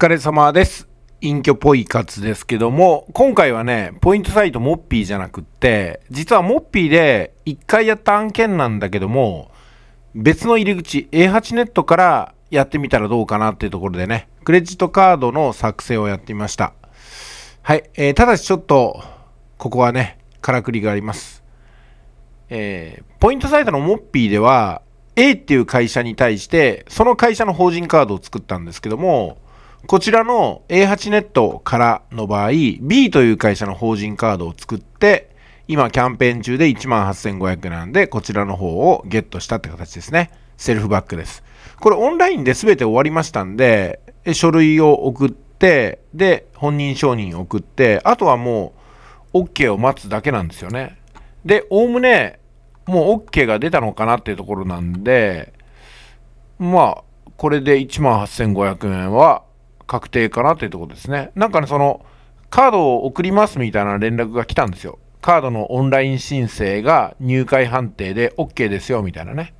疲れ様です。隠居ポイ活ですけども、今回はね、ポイントサイトモッピーじゃなくって、実はモッピーで1回やった案件なんだけども、別の入り口 A8 ネットからやってみたらどうかなっていうところでね、クレジットカードの作成をやってみました。はい、えー、ただしちょっと、ここはね、からくりがあります。えー、ポイントサイトのモッピーでは、A っていう会社に対して、その会社の法人カードを作ったんですけども、こちらの A8 ネットからの場合、B という会社の法人カードを作って、今キャンペーン中で18,500円なんで、こちらの方をゲットしたって形ですね。セルフバックです。これオンラインで全て終わりましたんで、書類を送って、で、本人承認を送って、あとはもう OK を待つだけなんですよね。で、おおむね、もう OK が出たのかなっていうところなんで、まあ、これで18,500円は確定かなというところですね。なんかね、その、カードを送りますみたいな連絡が来たんですよ。カードのオンライン申請が入会判定で OK ですよみたいなね。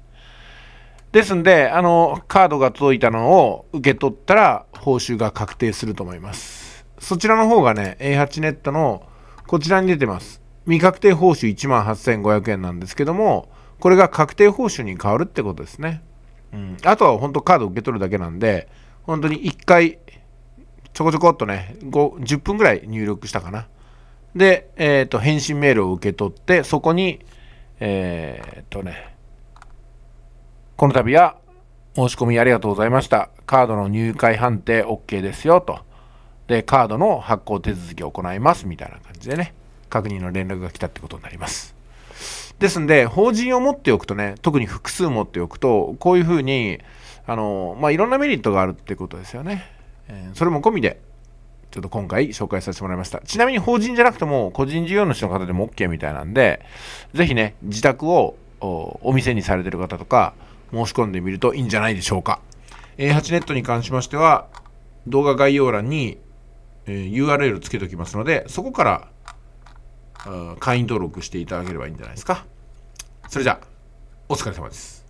ですんで、あの、カードが届いたのを受け取ったら報酬が確定すると思います。そちらの方がね、A8 ネットのこちらに出てます。未確定報酬18,500円なんですけども、これが確定報酬に変わるってことですね。うん。あとは本当カード受け取るだけなんで、本当に1回ちょこちょこっとね、5、10分ぐらい入力したかな。で、えっ、ー、と、返信メールを受け取って、そこに、えっ、ー、とね、この度は申し込みありがとうございました。カードの入会判定 OK ですよと。で、カードの発行手続きを行いますみたいな感じでね、確認の連絡が来たってことになります。ですんで、法人を持っておくとね、特に複数持っておくと、こういうふうに、あの、まあ、いろんなメリットがあるってことですよね。えー、それも込みで、ちょっと今回紹介させてもらいました。ちなみに法人じゃなくても、個人事業主の方でも OK みたいなんで、ぜひね、自宅をお店にされてる方とか、申し込んでみるといいんじゃないでしょうか。A8 ネットに関しましては、動画概要欄に、え URL つけておきますので、そこから会員登録していただければいいんじゃないですか。それじゃあ、お疲れ様です。